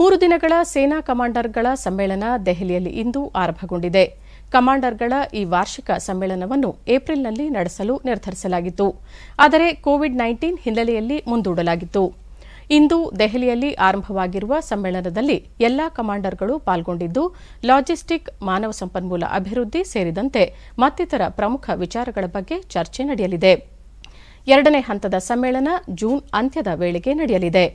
ಮೂರು ದಿನಗಳ ಸೇನಾ ಕಮಾಂಡರ್ಗಳ ಸಮ್ಮೇಳನ ದೆಹಲಿಯಲ್ಲಿ ಇಂದು ಆರಂಭಗೊಂಡಿದೆ ಕಮಾಂಡರ್ಗಳ ಈ ವಾರ್ಷಿಕ ಸಮ್ಮೇಳನವನ್ನು ಏಪ್ರಿಲ್ನಲ್ಲಿ ನಡೆಸಲು ನಿರ್ಧರಿಸಲಾಗಿತ್ತು ಆದರೆ ಕೋವಿಡ್ ನೈನ್ಟೀನ್ ಹಿನ್ನೆಲೆಯಲ್ಲಿ ಮುಂದೂಡಲಾಗಿತ್ತು ಇಂದು ದೆಹಲಿಯಲ್ಲಿ ಆರಂಭವಾಗಿರುವ ಸಮ್ಮೇಳನದಲ್ಲಿ ಎಲ್ಲಾ ಕಮಾಂಡರ್ಗಳು ಪಾಲ್ಗೊಂಡಿದ್ದು ಲಾಜಿಸ್ಟಿಕ್ ಮಾನವ ಸಂಪನ್ಮೂಲ ಅಭಿವೃದ್ಧಿ ಸೇರಿದಂತೆ ಮತ್ತಿತರ ಪ್ರಮುಖ ವಿಚಾರಗಳ ಬಗ್ಗೆ ಚರ್ಚೆ ನಡೆಯಲಿದೆ ಎರಡನೇ ಹಂತದ ಸಮ್ಮೇಳನ ಜೂನ್ ಅಂತ್ಯದ ವೇಳೆಗೆ ನಡೆಯಲಿದೆ